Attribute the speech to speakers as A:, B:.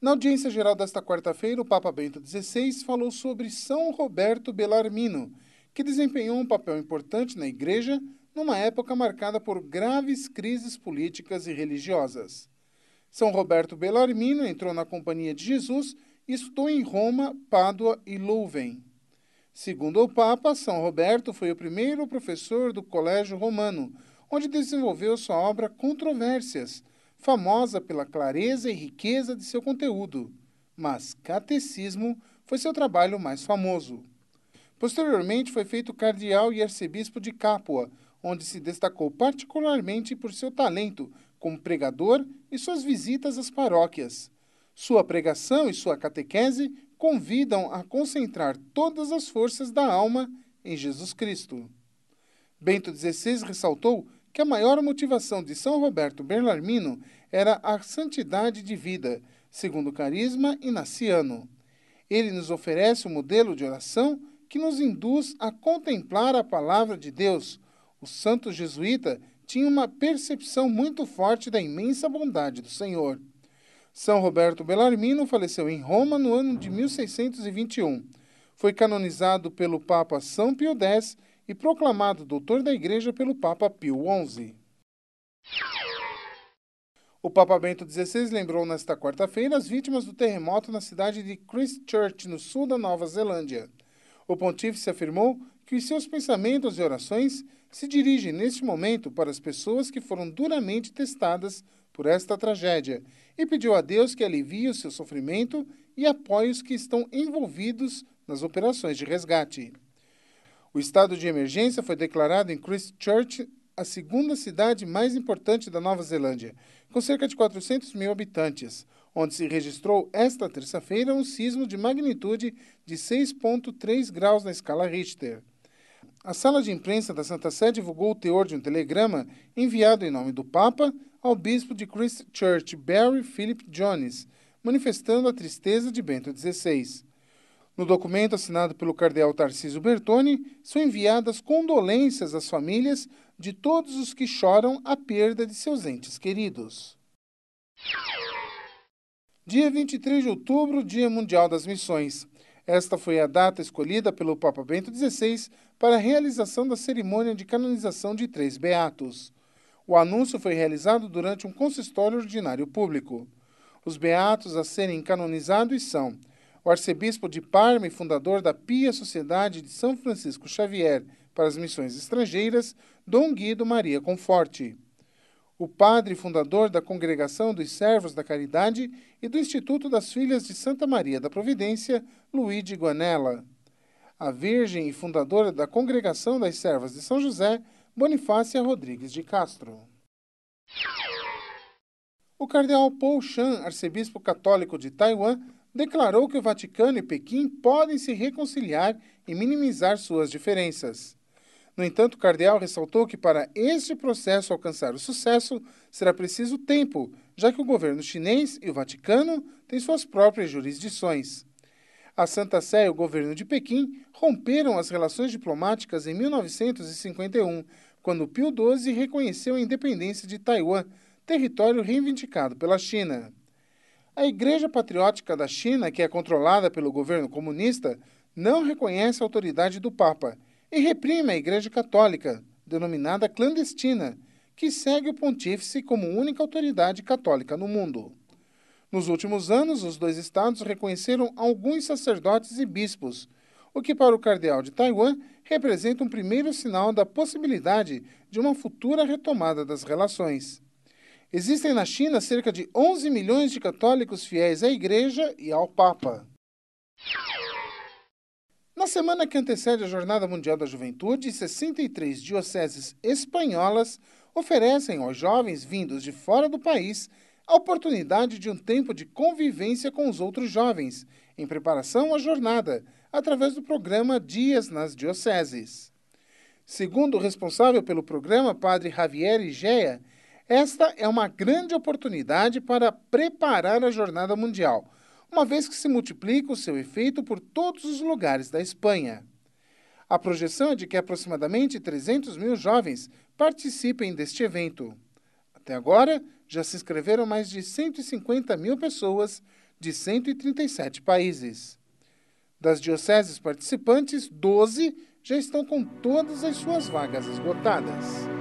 A: Na audiência geral desta quarta-feira, o Papa Bento XVI falou sobre São Roberto Bellarmino, que desempenhou um papel importante na Igreja numa época marcada por graves crises políticas e religiosas. São Roberto Bellarmino entrou na Companhia de Jesus e estudou em Roma, Pádua e Louvain. Segundo o Papa, São Roberto foi o primeiro professor do Colégio Romano, onde desenvolveu sua obra Controvérsias, famosa pela clareza e riqueza de seu conteúdo, mas Catecismo foi seu trabalho mais famoso. Posteriormente foi feito cardeal e arcebispo de Capua, onde se destacou particularmente por seu talento como pregador e suas visitas às paróquias. Sua pregação e sua catequese convidam a concentrar todas as forças da alma em Jesus Cristo. Bento XVI ressaltou que a maior motivação de São Roberto Berlarmino era a santidade de vida, segundo Carisma Inaciano. Ele nos oferece um modelo de oração que nos induz a contemplar a palavra de Deus. O santo jesuíta tinha uma percepção muito forte da imensa bondade do Senhor. São Roberto Bellarmino faleceu em Roma no ano de 1621. Foi canonizado pelo Papa São Pio X e proclamado doutor da Igreja pelo Papa Pio XI. O Papa Bento XVI lembrou nesta quarta-feira as vítimas do terremoto na cidade de Christchurch, no sul da Nova Zelândia. O pontífice afirmou que os seus pensamentos e orações se dirigem neste momento para as pessoas que foram duramente testadas por esta tragédia e pediu a Deus que alivie o seu sofrimento e apoie os que estão envolvidos nas operações de resgate. O estado de emergência foi declarado em Christchurch, a segunda cidade mais importante da Nova Zelândia, com cerca de 400 mil habitantes, onde se registrou esta terça-feira um sismo de magnitude de 6,3 graus na escala Richter. A sala de imprensa da Santa Sé divulgou o teor de um telegrama enviado em nome do Papa ao bispo de Christchurch, Barry Philip Jones, manifestando a tristeza de Bento XVI. No documento assinado pelo cardeal Tarcísio Bertoni, são enviadas condolências às famílias de todos os que choram a perda de seus entes queridos. Dia 23 de outubro, Dia Mundial das Missões. Esta foi a data escolhida pelo Papa Bento XVI para a realização da cerimônia de canonização de três beatos. O anúncio foi realizado durante um consistório ordinário público. Os beatos a serem canonizados são o arcebispo de Parma e fundador da Pia Sociedade de São Francisco Xavier para as Missões Estrangeiras, Dom Guido Maria Conforte. O padre fundador da Congregação dos Servos da Caridade e do Instituto das Filhas de Santa Maria da Providência, Luigi Guanella. A Virgem e fundadora da Congregação das Servas de São José, Bonifácia Rodrigues de Castro. O cardeal Paul Chan, arcebispo católico de Taiwan, declarou que o Vaticano e Pequim podem se reconciliar e minimizar suas diferenças. No entanto, o cardeal ressaltou que para este processo alcançar o sucesso será preciso tempo, já que o governo chinês e o Vaticano têm suas próprias jurisdições. A Santa Sé e o governo de Pequim romperam as relações diplomáticas em 1951, quando Pio XII reconheceu a independência de Taiwan, território reivindicado pela China. A Igreja Patriótica da China, que é controlada pelo governo comunista, não reconhece a autoridade do Papa e reprime a Igreja Católica, denominada clandestina, que segue o pontífice como única autoridade católica no mundo. Nos últimos anos, os dois estados reconheceram alguns sacerdotes e bispos, o que para o cardeal de Taiwan representa um primeiro sinal da possibilidade de uma futura retomada das relações. Existem na China cerca de 11 milhões de católicos fiéis à Igreja e ao Papa. Na semana que antecede a Jornada Mundial da Juventude, 63 dioceses espanholas oferecem aos jovens vindos de fora do país a oportunidade de um tempo de convivência com os outros jovens, em preparação à jornada, através do programa Dias nas Dioceses. Segundo o responsável pelo programa, padre Javier Igea, esta é uma grande oportunidade para preparar a jornada mundial, uma vez que se multiplica o seu efeito por todos os lugares da Espanha. A projeção é de que aproximadamente 300 mil jovens participem deste evento. Até agora, já se inscreveram mais de 150 mil pessoas de 137 países. Das dioceses participantes, 12 já estão com todas as suas vagas esgotadas.